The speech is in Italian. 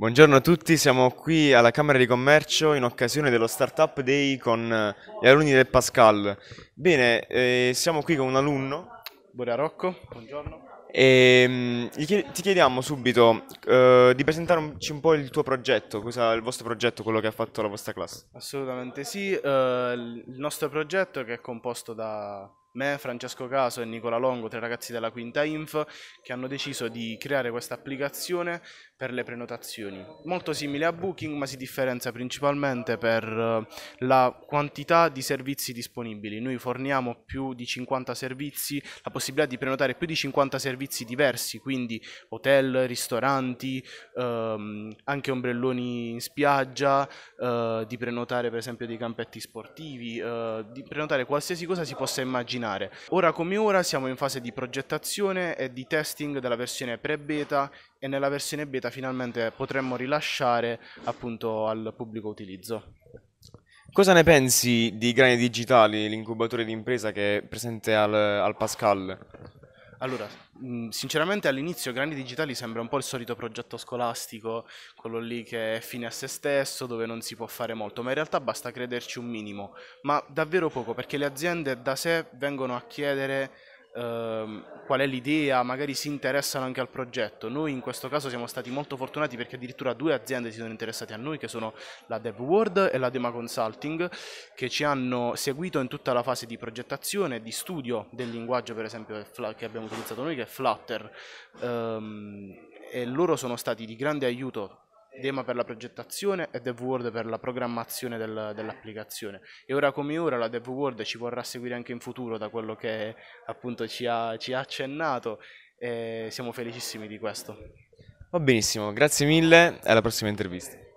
Buongiorno a tutti, siamo qui alla Camera di Commercio in occasione dello Startup Day con eh, gli alunni del Pascal. Bene, eh, siamo qui con un alunno, Borea Rocco. Buongiorno. E, ehm, ti chiediamo subito eh, di presentarci un po' il tuo progetto, cosa, il vostro progetto, quello che ha fatto la vostra classe. Assolutamente sì, eh, il nostro progetto che è composto da me, Francesco Caso e Nicola Longo, tre ragazzi della Quinta Inf, che hanno deciso di creare questa applicazione per le prenotazioni. Molto simile a Booking, ma si differenzia principalmente per eh, la quantità di servizi disponibili. Noi forniamo più di 50 servizi, la possibilità di prenotare più di 50 servizi diversi, quindi hotel, ristoranti, ehm, anche ombrelloni in spiaggia, eh, di prenotare per esempio dei campetti sportivi, eh, di prenotare qualsiasi cosa si possa immaginare immaginare. Ora come ora siamo in fase di progettazione e di testing della versione pre-beta e nella versione beta finalmente potremmo rilasciare appunto al pubblico utilizzo. Cosa ne pensi di Grani Digitali, l'incubatore di impresa che è presente al, al Pascal? Allora, mhmm, sinceramente all'inizio Grandi Digitali sembra un po' il solito progetto scolastico, quello lì che è fine a se stesso, dove non si può fare molto, ma in realtà basta crederci un minimo, ma davvero poco, perché le aziende da sé vengono a chiedere Ehm, qual è l'idea, magari si interessano anche al progetto. Noi in questo caso siamo stati molto fortunati perché addirittura due aziende si sono interessate a noi, che sono la Dev e la Dema Consulting, che ci hanno seguito in tutta la fase di progettazione, di studio del linguaggio, per esempio, che abbiamo utilizzato noi, che è Flutter. Ehm, e loro sono stati di grande aiuto Dema per la progettazione e DevWord per la programmazione del, dell'applicazione. E ora come ora la DevWord ci vorrà seguire anche in futuro da quello che appunto ci ha, ci ha accennato e siamo felicissimi di questo. Va benissimo, grazie mille e alla prossima intervista.